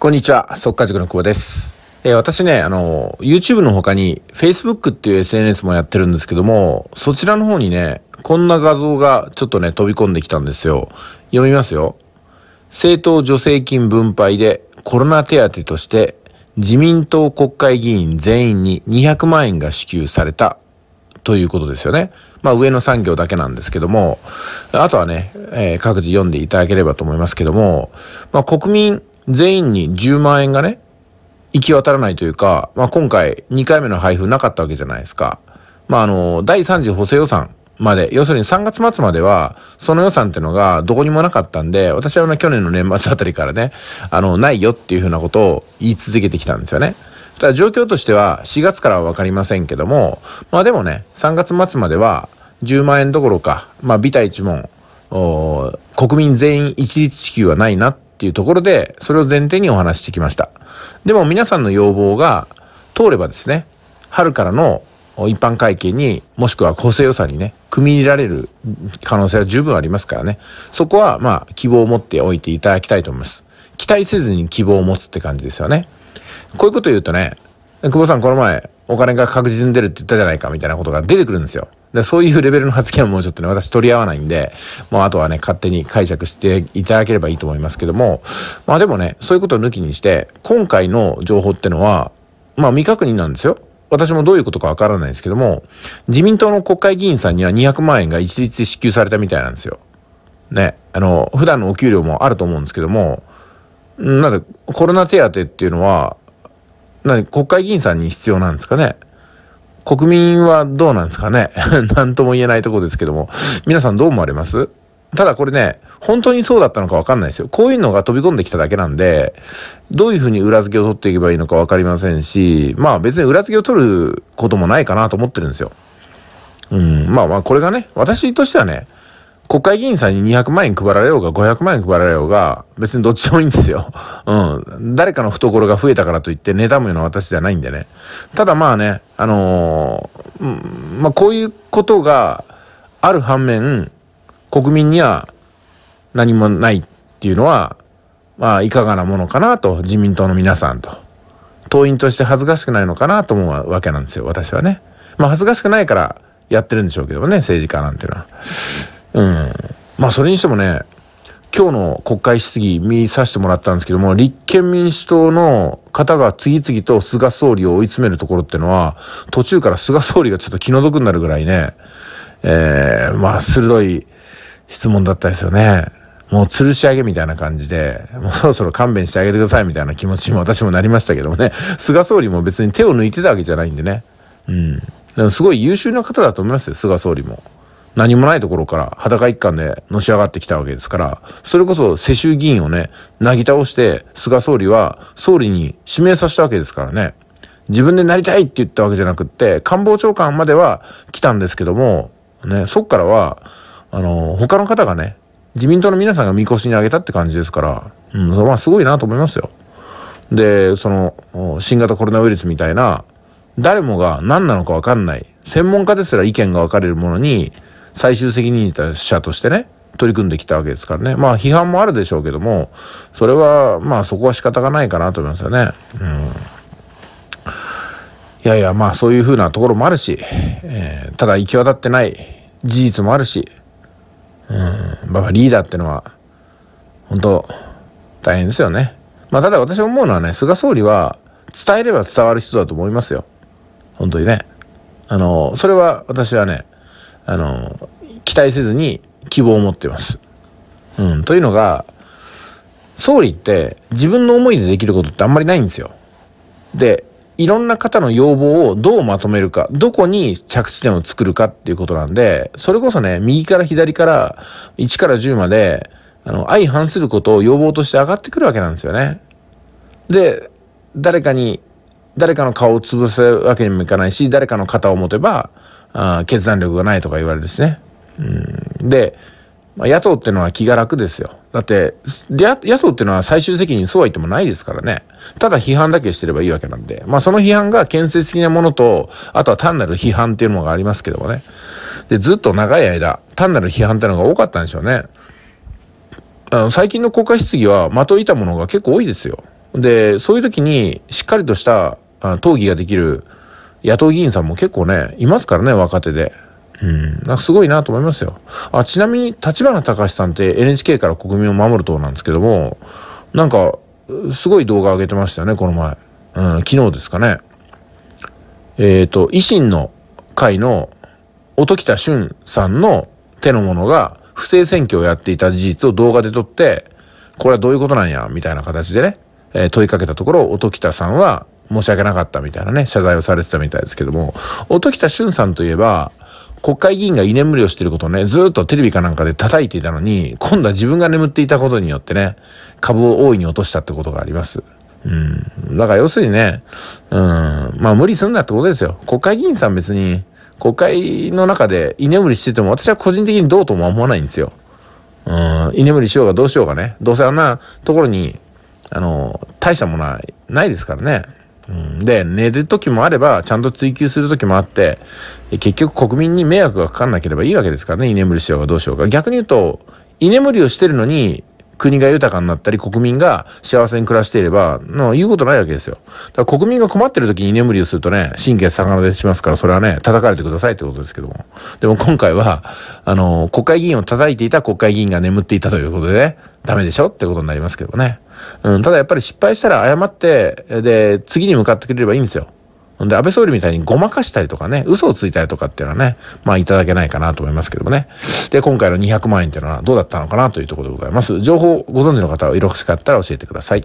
こんにちは、即家塾の久保です。えー、私ね、あの、YouTube の他に Facebook っていう SNS もやってるんですけども、そちらの方にね、こんな画像がちょっとね、飛び込んできたんですよ。読みますよ。政党助成金分配でコロナ手当として自民党国会議員全員に200万円が支給されたということですよね。まあ上の産業だけなんですけども、あとはね、えー、各自読んでいただければと思いますけども、まあ国民全員に10万円がね、行き渡らないというか、まあ、今回2回目の配布なかったわけじゃないですか。まあ、あの、第3次補正予算まで、要するに3月末までは、その予算っていうのがどこにもなかったんで、私は、去年の年末あたりからね、あの、ないよっていうふうなことを言い続けてきたんですよね。ただ状況としては4月からはわかりませんけども、まあでもね、3月末までは10万円どころか、まあビタ一問、国民全員一律支給はないなっっていうところで、それを前提にお話ししてきました。でも皆さんの要望が通ればですね、春からの一般会計に、もしくは厚生予算にね、組み入れられる可能性は十分ありますからね。そこは、まあ、希望を持っておいていただきたいと思います。期待せずに希望を持つって感じですよね。こういうこと言うとね、久保さんこの前、お金が確実に出るって言ったじゃないかみたいなことが出てくるんですよ。でそういうレベルの発言はもうちょっとね、私取り合わないんで、もうあとはね、勝手に解釈していただければいいと思いますけども、まあでもね、そういうことを抜きにして、今回の情報ってのは、まあ未確認なんですよ。私もどういうことかわからないですけども、自民党の国会議員さんには200万円が一律支給されたみたいなんですよ。ね、あの、普段のお給料もあると思うんですけども、なんで、コロナ手当っていうのは、な国会議員さんに必要なんですかね国民はどうなんですかね何 とも言えないとこですけども、皆さんどう思われますただこれね、本当にそうだったのかわかんないですよ。こういうのが飛び込んできただけなんで、どういうふうに裏付けを取っていけばいいのかわかりませんし、まあ別に裏付けを取ることもないかなと思ってるんですよ。うん、まあまあこれがね、私としてはね、国会議員さんに200万円配られようが500万円配られようが、別にどっちでもいいんですよ。うん。誰かの懐が増えたからといって、妬むような私じゃないんでね。ただまあね、あのー、うん、まあこういうことがある反面、国民には何もないっていうのは、まあいかがなものかなと、自民党の皆さんと。党員として恥ずかしくないのかなと思うわけなんですよ、私はね。まあ恥ずかしくないからやってるんでしょうけどね、政治家なんていうのは。うん。まあ、それにしてもね、今日の国会質疑見させてもらったんですけども、立憲民主党の方が次々と菅総理を追い詰めるところってのは、途中から菅総理がちょっと気の毒になるぐらいね、えー、まあ、鋭い質問だったですよね。もう吊るし上げみたいな感じで、もうそろそろ勘弁してあげてくださいみたいな気持ちも私もなりましたけどもね、菅総理も別に手を抜いてたわけじゃないんでね。うん。すごい優秀な方だと思いますよ、菅総理も。何もないところから裸一貫でのし上がってきたわけですから、それこそ世襲議員をね、なぎ倒して菅総理は総理に指名させたわけですからね。自分でなりたいって言ったわけじゃなくって、官房長官までは来たんですけども、ね、そっからは、あの、他の方がね、自民党の皆さんが見越しにあげたって感じですから、うん、まあすごいなと思いますよ。で、その、新型コロナウイルスみたいな、誰もが何なのかわかんない、専門家ですら意見が分かれるものに、最終責任者としてね、取り組んできたわけですからね。まあ批判もあるでしょうけども、それは、まあそこは仕方がないかなと思いますよね。うん。いやいや、まあそういうふうなところもあるし、えー、ただ行き渡ってない事実もあるし、うん、まあリーダーってのは、本当大変ですよね。まあただ私思うのはね、菅総理は伝えれば伝わる人だと思いますよ。本当にね。あの、それは私はね、あの、期待せずに希望を持ってます。うん。というのが、総理って自分の思いでできることってあんまりないんですよ。で、いろんな方の要望をどうまとめるか、どこに着地点を作るかっていうことなんで、それこそね、右から左から1から10まで、あの、相反することを要望として上がってくるわけなんですよね。で、誰かに、誰かの顔を潰すわけにもいかないし、誰かの肩を持てば、あ決断力がないとか言われるですね。うん、で、まあ、野党ってのは気が楽ですよ。だって、野党ってのは最終責任そうは言ってもないですからね。ただ批判だけしてればいいわけなんで。まあその批判が建設的なものと、あとは単なる批判っていうのがありますけどもね。で、ずっと長い間、単なる批判ってのが多かったんでしょうね。あの最近の国会質疑はまといたものが結構多いですよ。で、そういう時にしっかりとした討議ができる野党議員さんも結構ね、いますからね、若手で。うん、なんかすごいなと思いますよ。あ、ちなみに、立花隆さんって NHK から国民を守る党なんですけども、なんか、すごい動画上げてましたよね、この前。うん、昨日ですかね。えっ、ー、と、維新の会の音喜多俊さんの手の者が不正選挙をやっていた事実を動画で撮って、これはどういうことなんや、みたいな形でね、えー、問いかけたところ、音喜多さんは申し訳なかったみたいなね、謝罪をされてたみたいですけども、音喜多俊さんといえば、国会議員が居眠りをしてることをね、ずっとテレビかなんかで叩いていたのに、今度は自分が眠っていたことによってね、株を大いに落としたってことがあります。うん。だから要するにね、うん、まあ無理すんなってことですよ。国会議員さん別に、国会の中で居眠りしてても、私は個人的にどうとも思わないんですよ。うん、居眠りしようがどうしようがね、どうせあんなところに、あの、大したものはないですからね。うん、で、寝る時もあれば、ちゃんと追求する時もあって、結局国民に迷惑がかかんなければいいわけですからね、居眠りしようがどうしようが。逆に言うと、居眠りをしてるのに、国が豊かになったり、国民が幸せに暮らしていれば、の言うことないわけですよ。だから国民が困ってる時に居眠りをするとね、神経逆なでしますから、それはね、叩かれてくださいってことですけども。でも今回は、あの、国会議員を叩いていた国会議員が眠っていたということでね、ダメでしょってことになりますけどね。うん、ただやっぱり失敗したら謝って、で、次に向かってくれればいいんですよ。んで、安倍総理みたいにごまかしたりとかね、嘘をついたりとかっていうのはね、まあいただけないかなと思いますけどもね。で、今回の200万円っていうのはどうだったのかなというところでございます。情報ご存知の方は色々しかったら教えてください。